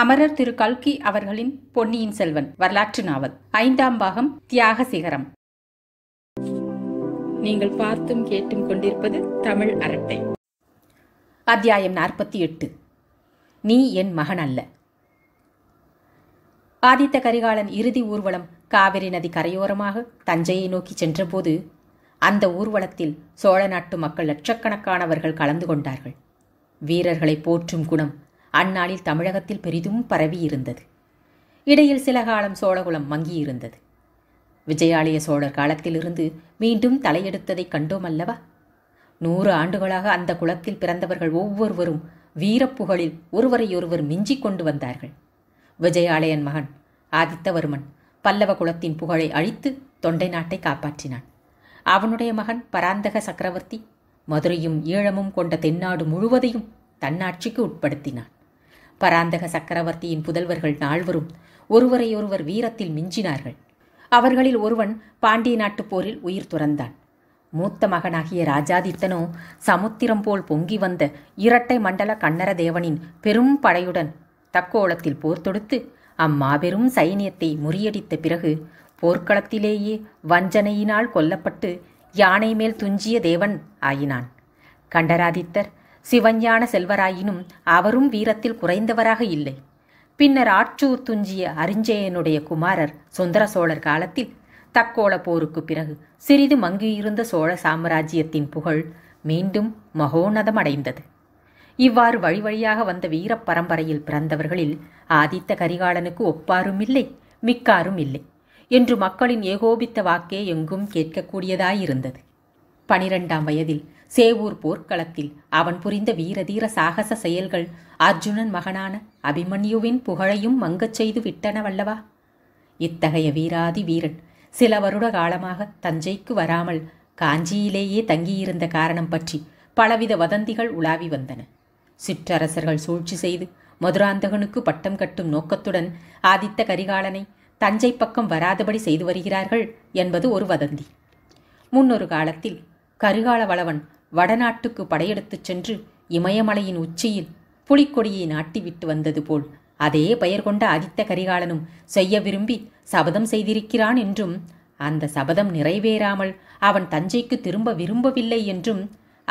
அமரர் திரு கல்கி அவர்களின் பொன்னியின் செல்வன் வரலாற்று நாவல் ஐந்தாம் பாகம் தியாக சிகரம் நீங்கள் பார்த்தும் கேட்டும் கொண்டிருப்பது தமிழ் அரட்டை அத்தியாயம் நாற்பத்தி எட்டு நீ என் மகன் அல்ல ஆதித்த கரிகாலன் இறுதி ஊர்வலம் காவிரி நதி கரையோரமாக தஞ்சையை நோக்கி சென்றபோது அந்த ஊர்வலத்தில் சோழ நாட்டு மக்கள் லட்சக்கணக்கானவர்கள் கலந்து கொண்டார்கள் வீரர்களை போற்றும் குணம் அந்நாளில் தமிழகத்தில் பெரிதும் பரவியிருந்தது இடையில் சில காலம் சோழகுலம் மங்கியிருந்தது விஜயாலய சோழர் காலத்திலிருந்து மீண்டும் தலையெடுத்ததை கண்டோம் அல்லவா நூறு ஆண்டுகளாக அந்த குலத்தில் பிறந்தவர்கள் ஒவ்வொருவரும் வீரப்புகழில் ஒருவரையொருவர் மிஞ்சிக் கொண்டு வந்தார்கள் விஜயாலயன் மகன் ஆதித்தவர்மன் பல்லவ குலத்தின் புகழை அழித்து தொண்டை நாட்டை காப்பாற்றினான் அவனுடைய மகன் பராந்தக சக்கரவர்த்தி மதுரையும் ஈழமும் கொண்ட தென்னாடு முழுவதையும் தன்னாட்சிக்கு உட்படுத்தினான் பராந்தக சக்கரவர்த்தியின் புதல்வர்கள் நால்வரும் ஒருவரையொருவர் வீரத்தில் மிஞ்சினார்கள் அவர்களில் ஒருவன் பாண்டிய நாட்டுப் போரில் உயிர் துறந்தான் மூத்த மகனாகிய ராஜாதித்தனோ சமுத்திரம் போல் பொங்கி வந்த இரட்டை மண்டல கண்ணர தேவனின் பெரும் படையுடன் தக்கோளத்தில் போர் தொடுத்து அம்மாபெரும் சைனியத்தை முறியடித்த பிறகு போர்க்களத்திலேயே வஞ்சனையினால் கொல்லப்பட்டு யானை மேல் துஞ்சிய தேவன் ஆயினான் கண்டராதித்தர் சிவஞான செல்வராயினும் அவரும் வீரத்தில் குறைந்தவராக இல்லை பின்னர் ஆற்றூர் துஞ்சிய அரிஞ்சயனுடைய குமாரர் சுந்தர சோழர் காலத்தில் தக்கோள போருக்கு பிறகு சிறிது மங்கியிருந்த சோழ சாம்ராஜ்யத்தின் புகழ் மீண்டும் மகோன்னதமடைந்தது இவ்வாறு வழி வழியாக வந்த வீர பரம்பரையில் பிறந்தவர்களில் ஆதித்த கரிகாலனுக்கு ஒப்பாரும் இல்லை மிக்காரும் இல்லை என்று மக்களின் ஏகோபித்த வாக்கே எங்கும் கேட்கக்கூடியதாயிருந்தது பனிரெண்டாம் வயதில் சேவூர் போர்க்களத்தில் அவன் புரிந்த வீரதீர சாகச செயல்கள் அர்ஜுனன் மகனான அபிமன்யுவின் புகழையும் மங்கச் செய்து விட்டனவல்லவா இத்தகைய வீராதி வீரன் சில வருட காலமாக தஞ்சைக்கு வராமல் காஞ்சியிலேயே தங்கியிருந்த காரணம் பற்றி பலவித வதந்திகள் உலாவி வந்தன சிற்றரசர்கள் சூழ்ச்சி செய்து மதுராந்தகனுக்கு பட்டம் கட்டும் நோக்கத்துடன் ஆதித்த கரிகாலனை தஞ்சை பக்கம் வராதபடி செய்து வருகிறார்கள் என்பது ஒரு வதந்தி முன்னொரு காலத்தில் கரிகால வளவன் வடநாட்டுக்கு படையெடுத்துச் சென்று இமயமலையின் உச்சியில் புலிக்கொடியை நாட்டிவிட்டு வந்தது போல் அதே பெயர் கொண்ட ஆதித்த கரிகாலனும் செய்ய விரும்பி சபதம் செய்திருக்கிறான் என்றும் அந்த சபதம் நிறைவேறாமல் அவன் தஞ்சைக்கு திரும்ப விரும்பவில்லை என்றும்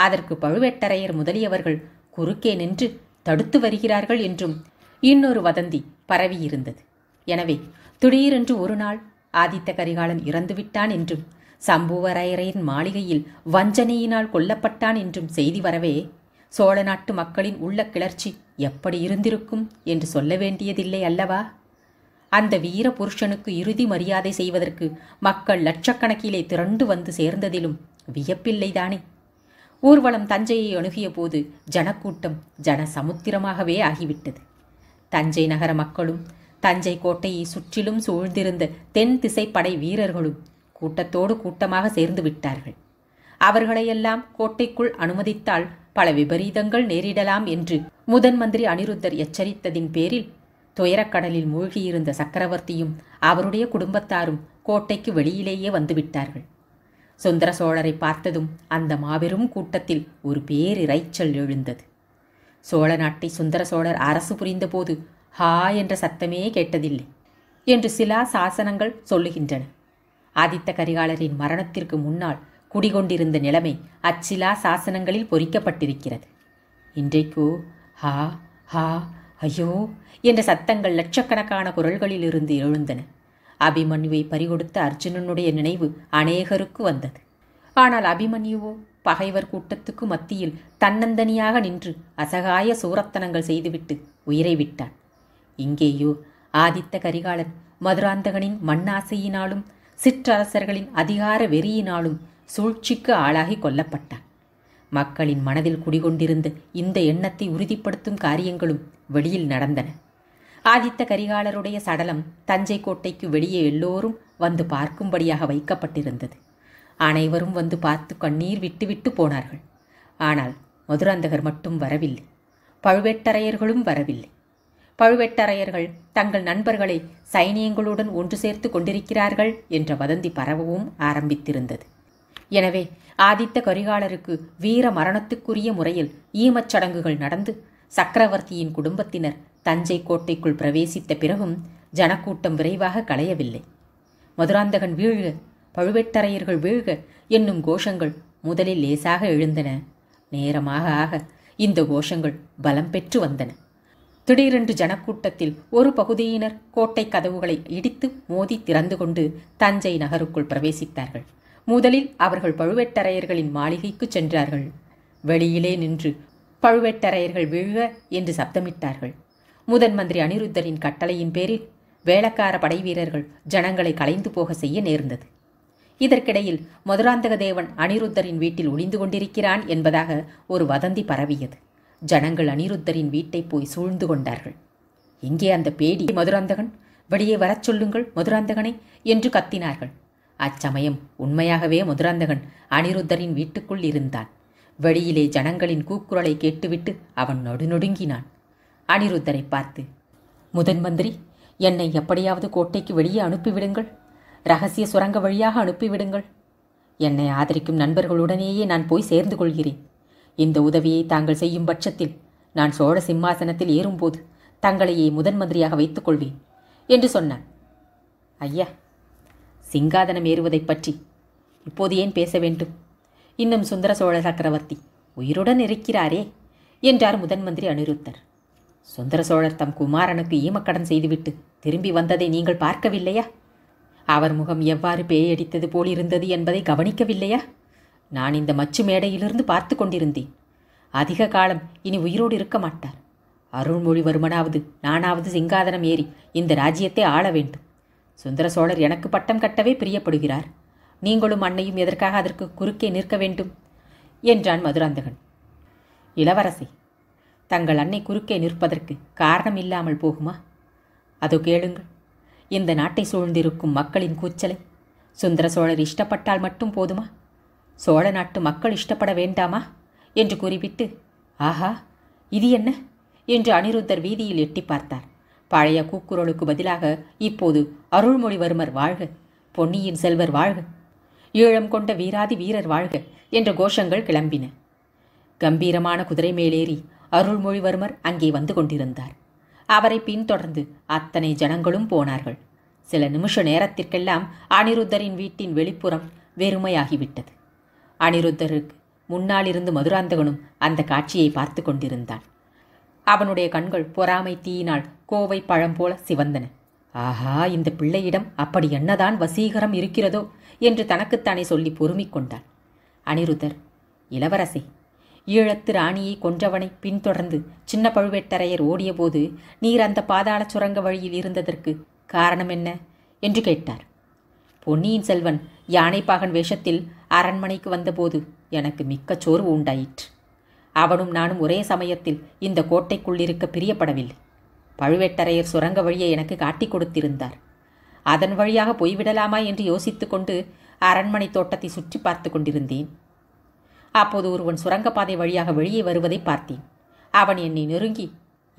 அதற்கு பழுவேட்டரையர் முதலியவர்கள் குறுக்கே நின்று தடுத்து வருகிறார்கள் என்றும் இன்னொரு வதந்தி பரவியிருந்தது எனவே திடீரென்று ஒரு நாள் ஆதித்த கரிகாலன் இறந்துவிட்டான் என்றும் சம்புவரையரையின் மாளிகையில் வஞ்சனையினால் கொல்லப்பட்டான் என்றும் செய்தி வரவே சோழ நாட்டு மக்களின் உள்ள கிளர்ச்சி எப்படி இருந்திருக்கும் என்று சொல்ல வேண்டியதில்லை அல்லவா அந்த வீர புருஷனுக்கு இறுதி மரியாதை செய்வதற்கு மக்கள் லட்சக்கணக்கிலே திரண்டு வந்து சேர்ந்ததிலும் வியப்பில்லைதானே ஊர்வலம் தஞ்சையை அணுகிய போது ஜனக்கூட்டம் ஜன சமுத்திரமாகவே ஆகிவிட்டது தஞ்சை நகர மக்களும் தஞ்சை கோட்டையை சுற்றிலும் சூழ்ந்திருந்த தென் திசைப்படை வீரர்களும் கூட்டத்தோடு கூட்டமாக சேர்ந்து விட்டார்கள் அவர்களையெல்லாம் கோட்டைக்குள் அனுமதித்தால் பல விபரீதங்கள் நேரிடலாம் என்று முதன் மந்திரி அனிருத்தர் எச்சரித்ததின் பேரில் துயரக்கடலில் மூழ்கியிருந்த சக்கரவர்த்தியும் அவருடைய குடும்பத்தாரும் கோட்டைக்கு வெளியிலேயே வந்துவிட்டார்கள் சுந்தர சோழரை பார்த்ததும் அந்த மாபெரும் கூட்டத்தில் ஒரு பேரிரைச்சல் எழுந்தது சோழ நாட்டை சுந்தர சோழர் அரசு புரிந்தபோது ஹா என்ற சத்தமே கேட்டதில்லை என்று சிலா சாசனங்கள் சொல்லுகின்றன ஆதித்த கரிகாலரின் மரணத்திற்கு முன்னால் குடிகொண்டிருந்த நிலைமை அச்சிலா சாசனங்களில் பொறிக்கப்பட்டிருக்கிறது இன்றைக்கோ ஹா ஹா ஐயோ என்ற சத்தங்கள் லட்சக்கணக்கான குரல்களில் இருந்து எழுந்தன அபிமன்யுவை பறிகொடுத்த அர்ஜுனனுடைய நினைவு அநேகருக்கு வந்தது ஆனால் அபிமன்யுவோ பகைவர் கூட்டத்துக்கு மத்தியில் தன்னந்தனியாக நின்று அசகாய சூரத்தனங்கள் செய்துவிட்டு உயிரை விட்டான் இங்கேயோ ஆதித்த கரிகாலன் மதுராந்தகனின் மண்ணாசையினாலும் சிற்றரசர்களின் அதிகார வெறியினாலும் சூழ்ச்சிக்கு ஆளாகி கொல்லப்பட்டான் மக்களின் மனதில் குடிகொண்டிருந்த இந்த எண்ணத்தை உறுதிப்படுத்தும் காரியங்களும் வெளியில் நடந்தன ஆதித்த கரிகாலருடைய சடலம் தஞ்சை கோட்டைக்கு வெளியே எல்லோரும் வந்து பார்க்கும்படியாக வைக்கப்பட்டிருந்தது அனைவரும் வந்து பார்த்து கண்ணீர் விட்டுவிட்டு போனார்கள் ஆனால் மதுராந்தகர் மட்டும் வரவில்லை பழுவேட்டரையர்களும் வரவில்லை பழுவேட்டரையர்கள் தங்கள் நண்பர்களை சைனியங்களுடன் ஒன்று சேர்த்து கொண்டிருக்கிறார்கள் என்ற வதந்தி பரவவும் ஆரம்பித்திருந்தது எனவே ஆதித்த கரிகாலருக்கு வீர மரணத்துக்குரிய முறையில் ஈமச் சடங்குகள் நடந்து சக்கரவர்த்தியின் குடும்பத்தினர் தஞ்சை கோட்டைக்குள் பிரவேசித்த பிறகும் ஜனக்கூட்டம் விரைவாக களையவில்லை மதுராந்தகன் வீழ்க பழுவேட்டரையர்கள் வீழ்க என்னும் கோஷங்கள் முதலில் லேசாக எழுந்தன நேரமாக ஆக இந்த கோஷங்கள் பலம் பெற்று வந்தன திடீரென்று ஜனக்கூட்டத்தில் ஒரு பகுதியினர் கோட்டை கதவுகளை இடித்து மோதி திறந்து கொண்டு தஞ்சை நகருக்குள் பிரவேசித்தார்கள் முதலில் அவர்கள் பழுவேட்டரையர்களின் மாளிகைக்கு சென்றார்கள் வெளியிலே நின்று பழுவேட்டரையர்கள் விழுக என்று சப்தமிட்டார்கள் முதன் மந்திரி அனிருத்தரின் கட்டளையின் பேரில் வேளக்கார படை வீரர்கள் ஜனங்களை கலைந்து போக செய்ய நேர்ந்தது இதற்கிடையில் மதுராந்தக தேவன் அனிருத்தரின் வீட்டில் ஒளிந்து கொண்டிருக்கிறான் என்பதாக ஒரு வதந்தி பரவியது ஜனங்கள் அனிருத்தரின் வீட்டை போய் சூழ்ந்து கொண்டார்கள் எங்கே அந்த பேடி மதுராந்தகன் வெளியே வரச் சொல்லுங்கள் மதுராந்தகனை என்று கத்தினார்கள் அச்சமயம் உண்மையாகவே மதுராந்தகன் அனிருத்தரின் வீட்டுக்குள் இருந்தான் வெளியிலே ஜனங்களின் கூக்குரலை கேட்டுவிட்டு அவன் நடுநொடுங்கினான் அனிருத்தரை பார்த்து முதன் மந்திரி என்னை எப்படியாவது கோட்டைக்கு வெளியே அனுப்பிவிடுங்கள் ரகசிய சுரங்க வழியாக அனுப்பிவிடுங்கள் என்னை ஆதரிக்கும் நண்பர்களுடனேயே நான் போய் சேர்ந்து கொள்கிறேன் இந்த உதவியை தாங்கள் செய்யும் பட்சத்தில் நான் சோழ சிம்மாசனத்தில் ஏறும்போது தங்களையே முதன் மந்திரியாக வைத்துக் கொள்வேன் என்று சொன்னான் ஐயா சிங்காதனம் ஏறுவதைப் பற்றி இப்போது ஏன் பேச வேண்டும் இன்னும் சுந்தர சோழ சக்கரவர்த்தி உயிருடன் இருக்கிறாரே என்றார் முதன்மந்திரி அனிருத்தர் சுந்தர சோழர் தம் குமாரனுக்கு ஈமக்கடன் செய்துவிட்டு திரும்பி வந்ததை நீங்கள் பார்க்கவில்லையா அவர் முகம் எவ்வாறு பேயடித்தது போலிருந்தது என்பதை கவனிக்கவில்லையா நான் இந்த மச்சு மேடையிலிருந்து பார்த்து கொண்டிருந்தேன் அதிக காலம் இனி உயிரோடு இருக்க மாட்டார் அருள்மொழிவர்மனாவது நானாவது சிங்காதனம் ஏறி இந்த ராஜ்யத்தை ஆள வேண்டும் சுந்தர சோழர் எனக்கு பட்டம் கட்டவே பிரியப்படுகிறார் நீங்களும் அன்னையும் எதற்காக அதற்கு குறுக்கே நிற்க வேண்டும் என்றான் மதுராந்தகன் இளவரசி தங்கள் அன்னை குறுக்கே நிற்பதற்கு காரணம் இல்லாமல் போகுமா அதோ கேளுங்கள் இந்த நாட்டை சூழ்ந்திருக்கும் மக்களின் கூச்சலை சுந்தர சோழர் இஷ்டப்பட்டால் மட்டும் போதுமா சோழ நாட்டு மக்கள் இஷ்டப்பட வேண்டாமா என்று கூறிவிட்டு ஆஹா இது என்ன என்று அனிருத்தர் வீதியில் எட்டி பார்த்தார் பழைய கூக்குரலுக்கு பதிலாக இப்போது அருள்மொழிவர்மர் வாழ்க பொன்னியின் செல்வர் வாழ்க ஈழம் கொண்ட வீராதி வீரர் வாழ்க என்ற கோஷங்கள் கிளம்பின கம்பீரமான குதிரை மேலேறி அருள்மொழிவர்மர் அங்கே வந்து கொண்டிருந்தார் அவரை பின்தொடர்ந்து அத்தனை ஜனங்களும் போனார்கள் சில நிமிஷ நேரத்திற்கெல்லாம் அனிருத்தரின் வீட்டின் வெளிப்புறம் வெறுமையாகிவிட்டது அனிருத்தருக்கு முன்னால் இருந்து மதுராந்தகனும் அந்த காட்சியை பார்த்து கொண்டிருந்தான் அவனுடைய கண்கள் பொறாமை தீயினால் கோவை பழம் போல சிவந்தன ஆஹா இந்த பிள்ளையிடம் அப்படி என்னதான் வசீகரம் இருக்கிறதோ என்று தனக்குத்தானே சொல்லி பொறுமிக் கொண்டான் அனிருத்தர் இளவரசே ஈழத்து ராணியை கொன்றவனை பின்தொடர்ந்து சின்ன பழுவேட்டரையர் ஓடியபோது நீர் அந்த பாதாள சுரங்க வழியில் இருந்ததற்கு காரணம் என்ன என்று கேட்டார் பொன்னியின் செல்வன் யானைப்பாகன் வேஷத்தில் அரண்மனைக்கு வந்தபோது எனக்கு மிக்க சோர்வு உண்டாயிற்று அவனும் நானும் ஒரே சமயத்தில் இந்த கோட்டைக்குள்ளிருக்க பிரியப்படவில்லை பழுவேட்டரையர் சுரங்க வழியை எனக்கு காட்டிக் கொடுத்திருந்தார் அதன் வழியாக போய்விடலாமா என்று யோசித்துக்கொண்டு அரண்மனை தோட்டத்தை சுற்றி பார்த்து கொண்டிருந்தேன் அப்போது ஒருவன் சுரங்கப்பாதை வழியாக வெளியே வருவதை பார்த்தேன் அவன் என்னை நெருங்கி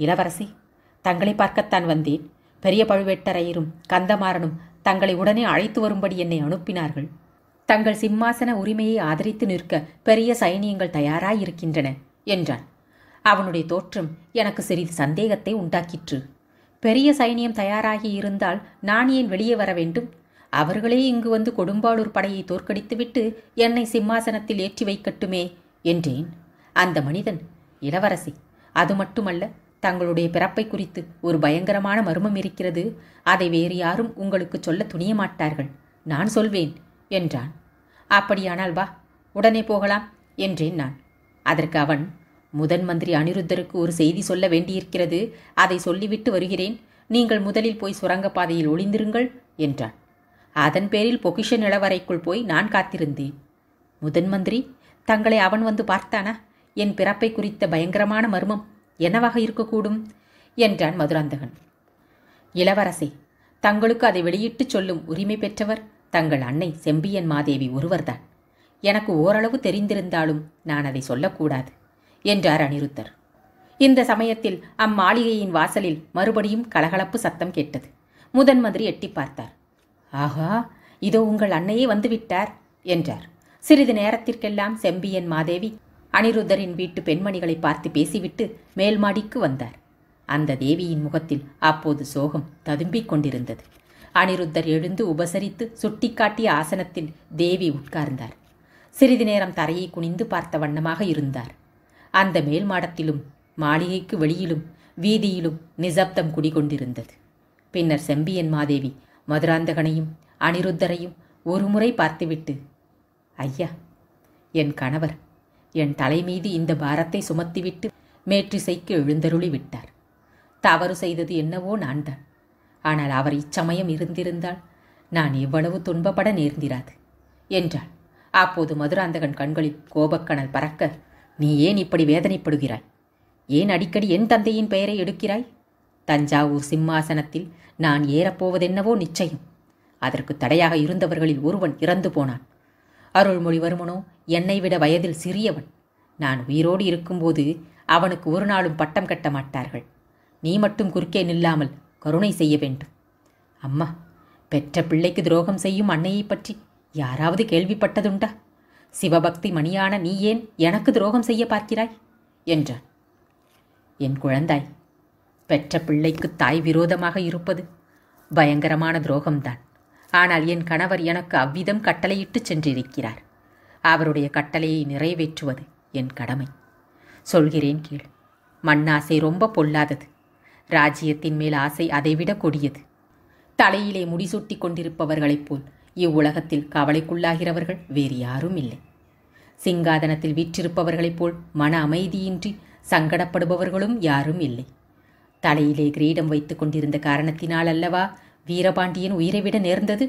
இளவரசி தங்களை பார்க்கத்தான் வந்தேன் பெரிய பழுவேட்டரையரும் கந்தமாறனும் தங்களை உடனே அழைத்து வரும்படி என்னை அனுப்பினார்கள் தங்கள் சிம்மாசன உரிமையை ஆதரித்து நிற்க பெரிய சைனியங்கள் தயாராயிருக்கின்றன என்றான் அவனுடைய தோற்றம் எனக்கு சிறிது சந்தேகத்தை உண்டாக்கிற்று பெரிய சைனியம் தயாராகி இருந்தால் நான் ஏன் வெளியே வர வேண்டும் அவர்களே இங்கு வந்து கொடும்பாளூர் படையை தோற்கடித்துவிட்டு என்னை சிம்மாசனத்தில் ஏற்றி வைக்கட்டுமே என்றேன் அந்த மனிதன் இளவரசி அது மட்டுமல்ல தங்களுடைய பிறப்பை குறித்து ஒரு பயங்கரமான மர்மம் இருக்கிறது அதை வேறு யாரும் உங்களுக்கு சொல்ல துணிய மாட்டார்கள் நான் சொல்வேன் என்றான் அப்படியானால் வா உடனே போகலாம் என்றேன் நான் அதற்கு அவன் முதன் மந்திரி அனிருத்தருக்கு ஒரு செய்தி சொல்ல வேண்டியிருக்கிறது அதை சொல்லிவிட்டு வருகிறேன் நீங்கள் முதலில் போய் சுரங்கப்பாதையில் ஒளிந்திருங்கள் என்றான் அதன் பேரில் பொக்கிஷ நிலவரைக்குள் போய் நான் காத்திருந்தேன் முதன் மந்திரி தங்களை அவன் வந்து பார்த்தானா என் பிறப்பை குறித்த பயங்கரமான மர்மம் என்னவாக இருக்கக்கூடும் என்றான் மதுராந்தகன் இளவரசே தங்களுக்கு அதை வெளியிட்டு சொல்லும் உரிமை பெற்றவர் தங்கள் அன்னை செம்பியன் மாதேவி ஒருவர்தான் எனக்கு ஓரளவு தெரிந்திருந்தாலும் நான் அதை சொல்லக்கூடாது என்றார் அனிருத்தர் இந்த சமயத்தில் அம்மாளிகையின் வாசலில் மறுபடியும் கலகலப்பு சத்தம் கேட்டது முதன் மந்திரி எட்டி பார்த்தார் ஆஹா இதோ உங்கள் அன்னையே வந்துவிட்டார் என்றார் சிறிது நேரத்திற்கெல்லாம் செம்பியன் மாதேவி அனிருத்தரின் வீட்டு பெண்மணிகளை பார்த்து பேசிவிட்டு மேல்மாடிக்கு வந்தார் அந்த தேவியின் முகத்தில் அப்போது சோகம் ததும்பிக் கொண்டிருந்தது அனிருத்தர் எழுந்து உபசரித்து சுட்டிக்காட்டிய ஆசனத்தில் தேவி உட்கார்ந்தார் சிறிது நேரம் தரையை குனிந்து பார்த்த வண்ணமாக இருந்தார் அந்த மேல் மாடத்திலும் மாளிகைக்கு வெளியிலும் வீதியிலும் நிசப்தம் குடிகொண்டிருந்தது பின்னர் செம்பியன் மாதேவி மதுராந்தகனையும் அனிருத்தரையும் ஒருமுறை பார்த்துவிட்டு ஐயா என் கணவர் என் தலைமீது இந்த பாரத்தை சுமத்திவிட்டு மேற்றிசைக்கு எழுந்தருளி விட்டார் தவறு செய்தது என்னவோ நான்தான் ஆனால் அவர் இச்சமயம் இருந்திருந்தால் நான் இவ்வளவு துன்பப்பட நேர்ந்திராது என்றாள் அப்போது மதுராந்தகன் கண்களில் கோபக்கணல் பறக்க நீ ஏன் இப்படி வேதனைப்படுகிறாய் ஏன் அடிக்கடி என் தந்தையின் பெயரை எடுக்கிறாய் தஞ்சாவூர் சிம்மாசனத்தில் நான் ஏறப்போவதென்னவோ நிச்சயம் அதற்கு தடையாக இருந்தவர்களில் ஒருவன் இறந்து போனான் அருள்மொழிவர்மனோ என்னை விட வயதில் சிறியவன் நான் உயிரோடு இருக்கும்போது அவனுக்கு ஒரு நாளும் பட்டம் கட்ட மாட்டார்கள் நீ மட்டும் குறுக்கே நில்லாமல் கருணை செய்ய வேண்டும் அம்மா பெற்ற பிள்ளைக்கு துரோகம் செய்யும் அன்னையை பற்றி யாராவது கேள்விப்பட்டதுண்டா சிவபக்தி மணியான நீ ஏன் எனக்கு துரோகம் செய்ய பார்க்கிறாய் என்றான் என் குழந்தாய் பெற்ற பிள்ளைக்கு தாய் விரோதமாக இருப்பது பயங்கரமான துரோகம்தான் ஆனால் என் கணவர் எனக்கு அவ்விதம் கட்டளையிட்டு சென்றிருக்கிறார் அவருடைய கட்டளையை நிறைவேற்றுவது என் கடமை சொல்கிறேன் கீழ் மண்ணாசை ரொம்ப பொல்லாதது ராஜ்யத்தின் மேல் ஆசை அதைவிட கொடியது தலையிலே முடிசூட்டி கொண்டிருப்பவர்களைப் போல் இவ்வுலகத்தில் கவலைக்குள்ளாகிறவர்கள் வேறு யாரும் இல்லை சிங்காதனத்தில் வீற்றிருப்பவர்களைப் போல் மன அமைதியின்றி சங்கடப்படுபவர்களும் யாரும் இல்லை தலையிலே கிரீடம் வைத்துக் கொண்டிருந்த காரணத்தினால் அல்லவா வீரபாண்டியன் உயிரை விட நேர்ந்தது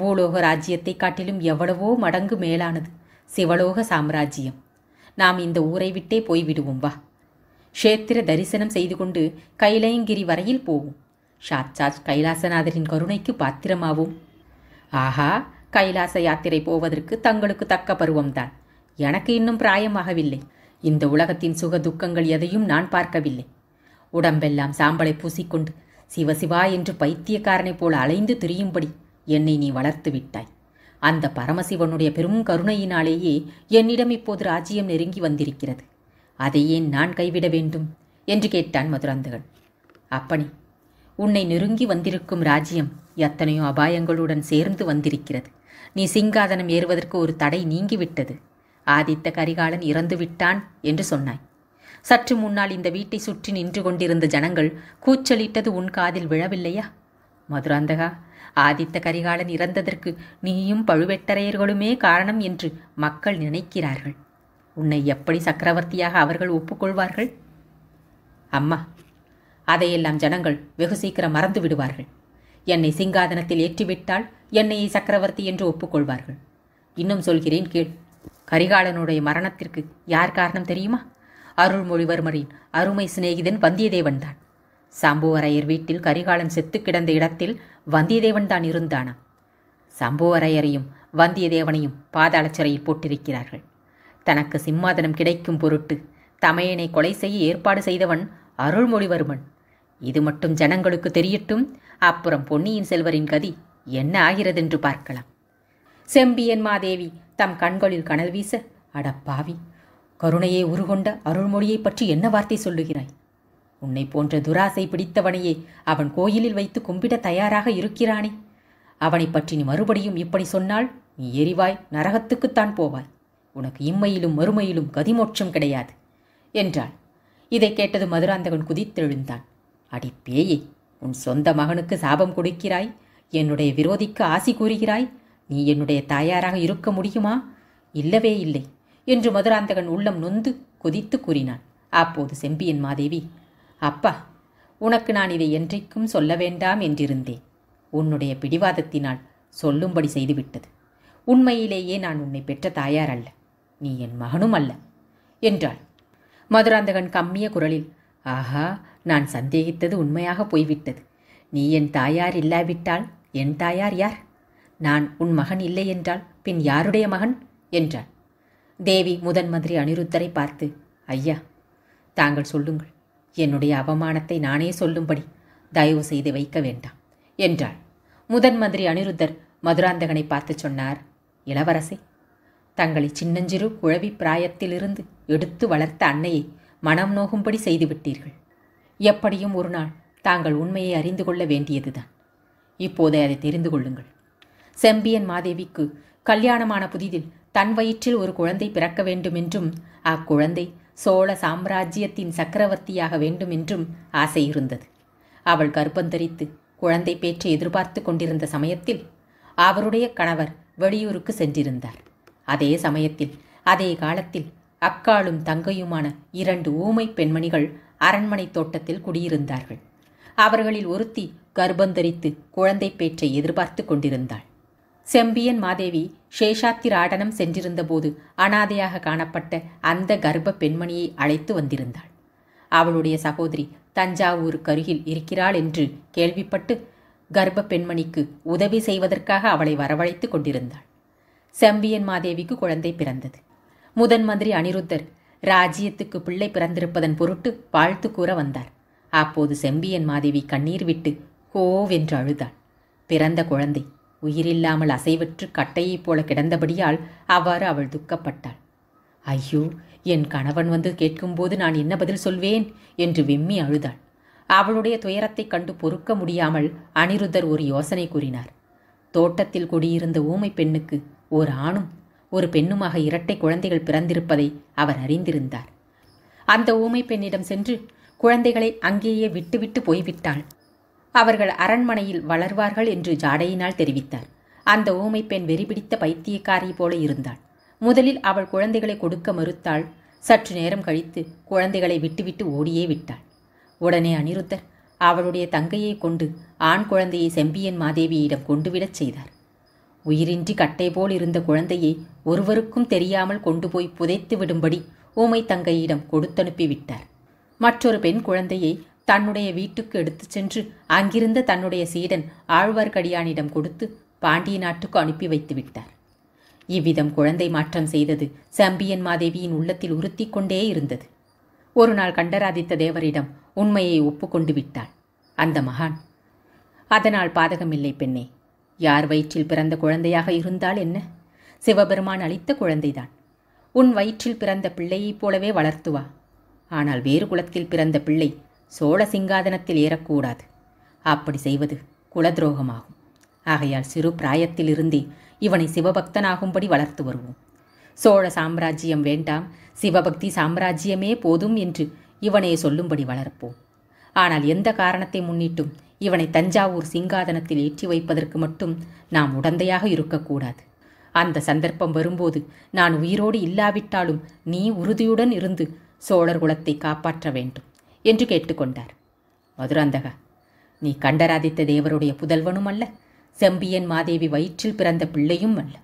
பூலோக ராஜ்யத்தை காட்டிலும் எவ்வளவோ மடங்கு மேலானது சிவலோக சாம்ராஜ்யம் நாம் இந்த ஊரை விட்டே போய்விடுவோம் வா க்ஷேத்திர தரிசனம் செய்து கொண்டு கைலயங்கிரி வரையில் போவோம் சாட்சாத் கைலாசநாதரின் கருணைக்கு பாத்திரமாவோம் ஆஹா கைலாச யாத்திரை போவதற்கு தங்களுக்கு தக்க பருவம்தான் எனக்கு இன்னும் பிராயமாகவில்லை இந்த உலகத்தின் சுக துக்கங்கள் எதையும் நான் பார்க்கவில்லை உடம்பெல்லாம் சாம்பலை பூசிக்கொண்டு சிவசிவா என்று பைத்தியக்காரனைப் போல் அலைந்து திரியும்படி என்னை நீ வளர்த்து விட்டாய் அந்த பரமசிவனுடைய பெரும் கருணையினாலேயே என்னிடம் இப்போது ராஜ்யம் நெருங்கி வந்திருக்கிறது அதை ஏன் நான் கைவிட வேண்டும் என்று கேட்டான் மதுராந்தகன் அப்பனி உன்னை நெருங்கி வந்திருக்கும் ராஜ்யம் எத்தனையோ அபாயங்களுடன் சேர்ந்து வந்திருக்கிறது நீ சிங்காதனம் ஏறுவதற்கு ஒரு தடை நீங்கிவிட்டது ஆதித்த கரிகாலன் இறந்து விட்டான் என்று சொன்னாய் சற்று முன்னால் இந்த வீட்டை சுற்றி நின்று கொண்டிருந்த ஜனங்கள் கூச்சலிட்டது உன் காதில் விழவில்லையா மதுராந்தகா ஆதித்த கரிகாலன் இறந்ததற்கு நீயும் பழுவேட்டரையர்களுமே காரணம் என்று மக்கள் நினைக்கிறார்கள் உன்னை எப்படி சக்கரவர்த்தியாக அவர்கள் ஒப்புக்கொள்வார்கள் அம்மா அதையெல்லாம் ஜனங்கள் வெகு சீக்கிரம் மறந்து விடுவார்கள் என்னை சிங்காதனத்தில் ஏற்றிவிட்டால் என்னை சக்கரவர்த்தி என்று ஒப்புக்கொள்வார்கள் இன்னும் சொல்கிறேன் கேள் கரிகாலனுடைய மரணத்திற்கு யார் காரணம் தெரியுமா அருள்மொழிவர்மரின் அருமை சிநேகிதன் வந்தியத்தேவன் தான் சம்புவரையர் வீட்டில் கரிகாலன் செத்து கிடந்த இடத்தில் வந்தியத்தேவன் தான் இருந்தானா சம்புவரையரையும் வந்தியத்தேவனையும் பாதாள சிறையில் போட்டிருக்கிறார்கள் தனக்கு சிம்மாதனம் கிடைக்கும் பொருட்டு தமையனை கொலை செய்ய ஏற்பாடு செய்தவன் அருள்மொழிவர்மன் இது மட்டும் ஜனங்களுக்கு தெரியட்டும் அப்புறம் பொன்னியின் செல்வரின் கதி என்ன ஆகிறதென்று பார்க்கலாம் செம்பியன் மாதேவி தம் கண்களில் கனல் வீச அடப்பாவி கருணையை உருகொண்ட அருள்மொழியை பற்றி என்ன வார்த்தை சொல்லுகிறாய் உன்னை போன்ற துராசை பிடித்தவனையே அவன் கோயிலில் வைத்து கும்பிட தயாராக இருக்கிறானே அவனை பற்றி நீ மறுபடியும் இப்படி சொன்னால் நீ எரிவாய் நரகத்துக்குத்தான் போவாய் உனக்கு இம்மையிலும் மறுமையிலும் கதிமோட்சம் கிடையாது என்றாள் இதை கேட்டது மதுராந்தகன் குதித்தெழுந்தான் அடி பேயே உன் சொந்த மகனுக்கு சாபம் கொடுக்கிறாய் என்னுடைய விரோதிக்கு ஆசி கூறுகிறாய் நீ என்னுடைய தாயாராக இருக்க முடியுமா இல்லவே இல்லை என்று மதுராந்தகன் உள்ளம் நொந்து கொதித்து கூறினான் அப்போது செம்பியன் மாதேவி அப்பா உனக்கு நான் இதை என்றைக்கும் சொல்ல வேண்டாம் என்றிருந்தேன் உன்னுடைய பிடிவாதத்தினால் சொல்லும்படி செய்துவிட்டது உண்மையிலேயே நான் உன்னை பெற்ற தாயார் அல்ல நீ என் மகனும் அல்ல என்றாள் மதுராந்தகன் கம்மிய குரலில் ஆஹா நான் சந்தேகித்தது உண்மையாக போய்விட்டது நீ என் தாயார் இல்லாவிட்டால் என் தாயார் யார் நான் உன் மகன் இல்லை என்றால் பின் யாருடைய மகன் என்றாள் தேவி முதன் மந்திரி அனிருத்தரை பார்த்து ஐயா தாங்கள் சொல்லுங்கள் என்னுடைய அவமானத்தை நானே சொல்லும்படி தயவு செய்து வைக்க வேண்டாம் என்றாள் முதன் மந்திரி அனிருத்தர் மதுராந்தகனை பார்த்து சொன்னார் இளவரசே தங்களை சின்னஞ்சிறு குழவி பிராயத்திலிருந்து எடுத்து வளர்த்த அன்னையை மனம் நோகும்படி செய்துவிட்டீர்கள் எப்படியும் ஒரு நாள் தாங்கள் உண்மையை அறிந்து கொள்ள வேண்டியதுதான் இப்போதே அதை தெரிந்து கொள்ளுங்கள் செம்பியன் மாதேவிக்கு கல்யாணமான புதிதில் தன் வயிற்றில் ஒரு குழந்தை பிறக்க வேண்டுமென்றும் அக்குழந்தை சோழ சாம்ராஜ்யத்தின் சக்கரவர்த்தியாக வேண்டுமென்றும் ஆசை இருந்தது அவள் கர்ப்பந்தரித்து குழந்தை பேற்றை எதிர்பார்த்து கொண்டிருந்த சமயத்தில் அவருடைய கணவர் வெளியூருக்கு சென்றிருந்தார் அதே சமயத்தில் அதே காலத்தில் அக்காளும் தங்கையுமான இரண்டு ஊமை பெண்மணிகள் அரண்மனை தோட்டத்தில் குடியிருந்தார்கள் அவர்களில் ஒருத்தி கர்ப்பந்தரித்து குழந்தை பேற்றை எதிர்பார்த்து கொண்டிருந்தாள் செம்பியன் மாதேவி சேஷாத்திர ஆடனம் சென்றிருந்தபோது அனாதையாக காணப்பட்ட அந்த கர்ப்ப பெண்மணியை அழைத்து வந்திருந்தாள் அவளுடைய சகோதரி தஞ்சாவூருக்கு அருகில் இருக்கிறாள் என்று கேள்விப்பட்டு கர்ப்ப பெண்மணிக்கு உதவி செய்வதற்காக அவளை வரவழைத்துக் கொண்டிருந்தாள் செம்பியன் மாதேவிக்கு குழந்தை பிறந்தது முதன் மந்திரி அனிருத்தர் ராஜ்யத்துக்கு பிள்ளை பிறந்திருப்பதன் பொருட்டு வாழ்த்து கூற வந்தார் அப்போது செம்பியன் மாதேவி கண்ணீர் விட்டு கோவென்று அழுதாள் பிறந்த குழந்தை உயிரில்லாமல் அசைவற்று கட்டையைப் போல கிடந்தபடியால் அவ்வாறு அவள் துக்கப்பட்டாள் ஐயோ என் கணவன் வந்து கேட்கும்போது நான் என்ன பதில் சொல்வேன் என்று விம்மி அழுதாள் அவளுடைய துயரத்தை கண்டு பொறுக்க முடியாமல் அனிருத்தர் ஒரு யோசனை கூறினார் தோட்டத்தில் குடியிருந்த ஊமை பெண்ணுக்கு ஒரு ஆணும் ஒரு பெண்ணுமாக இரட்டை குழந்தைகள் பிறந்திருப்பதை அவர் அறிந்திருந்தார் அந்த ஊமை பெண்ணிடம் சென்று குழந்தைகளை அங்கேயே விட்டுவிட்டு போய்விட்டாள் அவர்கள் அரண்மனையில் வளர்வார்கள் என்று ஜாடையினால் தெரிவித்தார் அந்த ஊமை பெண் வெறிபிடித்த பைத்தியக்காரி போல இருந்தாள் முதலில் அவள் குழந்தைகளை கொடுக்க மறுத்தாள் சற்று நேரம் கழித்து குழந்தைகளை விட்டுவிட்டு ஓடியே விட்டாள் உடனே அனிருத்தர் அவளுடைய தங்கையை கொண்டு ஆண் குழந்தையை செம்பியன் மாதேவியிடம் கொண்டுவிடச் செய்தார் உயிரின்றி கட்டை போல் இருந்த குழந்தையை ஒருவருக்கும் தெரியாமல் கொண்டு போய் புதைத்து விடும்படி ஊமை தங்கையிடம் கொடுத்தனுப்பிவிட்டார் மற்றொரு பெண் குழந்தையை தன்னுடைய வீட்டுக்கு எடுத்துச் சென்று அங்கிருந்த தன்னுடைய சீடன் ஆழ்வார்க்கடியானிடம் கொடுத்து பாண்டிய நாட்டுக்கு அனுப்பி வைத்து விட்டார் இவ்விதம் குழந்தை மாற்றம் செய்தது சம்பியன் மாதேவியின் உள்ளத்தில் உறுத்தி கொண்டே இருந்தது ஒரு நாள் கண்டராதித்த தேவரிடம் உண்மையை ஒப்புக்கொண்டு விட்டாள் அந்த மகான் அதனால் பாதகமில்லை பெண்ணே யார் வயிற்றில் பிறந்த குழந்தையாக இருந்தால் என்ன சிவபெருமான் அளித்த குழந்தைதான் உன் வயிற்றில் பிறந்த பிள்ளையைப் போலவே வளர்த்துவா ஆனால் வேறு குலத்தில் பிறந்த பிள்ளை சோழ சிங்காதனத்தில் ஏறக்கூடாது அப்படி செய்வது குலதுரோகமாகும் ஆகையால் சிறு பிராயத்திலிருந்தே இவனை சிவபக்தனாகும்படி வளர்த்து வருவோம் சோழ சாம்ராஜ்யம் வேண்டாம் சிவபக்தி சாம்ராஜ்யமே போதும் என்று இவனே சொல்லும்படி வளர்ப்போம் ஆனால் எந்த காரணத்தை முன்னிட்டும் இவனை தஞ்சாவூர் சிங்காதனத்தில் ஏற்றி வைப்பதற்கு மட்டும் நாம் உடந்தையாக இருக்கக்கூடாது அந்த சந்தர்ப்பம் வரும்போது நான் உயிரோடு இல்லாவிட்டாலும் நீ உறுதியுடன் இருந்து சோழர் குலத்தை காப்பாற்ற வேண்டும் என்று கேட்டுக்கொண்டார் மதுராந்தகா நீ கண்டராதித்த தேவருடைய புதல்வனும் அல்ல செம்பியன் மாதேவி வயிற்றில் பிறந்த பிள்ளையும் அல்ல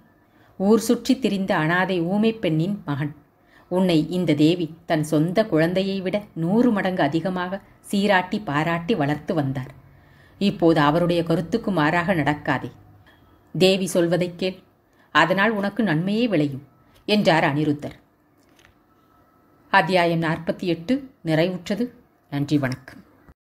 ஊர் சுற்றி திரிந்த அனாதை ஊமை பெண்ணின் மகன் உன்னை இந்த தேவி தன் சொந்த குழந்தையை விட நூறு மடங்கு அதிகமாக சீராட்டி பாராட்டி வளர்த்து வந்தார் இப்போது அவருடைய கருத்துக்கு மாறாக நடக்காதே தேவி சொல்வதை கேள் அதனால் உனக்கு நன்மையே விளையும் என்றார் அனிருத்தர் அத்தியாயம் நாற்பத்தி எட்டு நிறைவுற்றது நன்றி வணக்கம்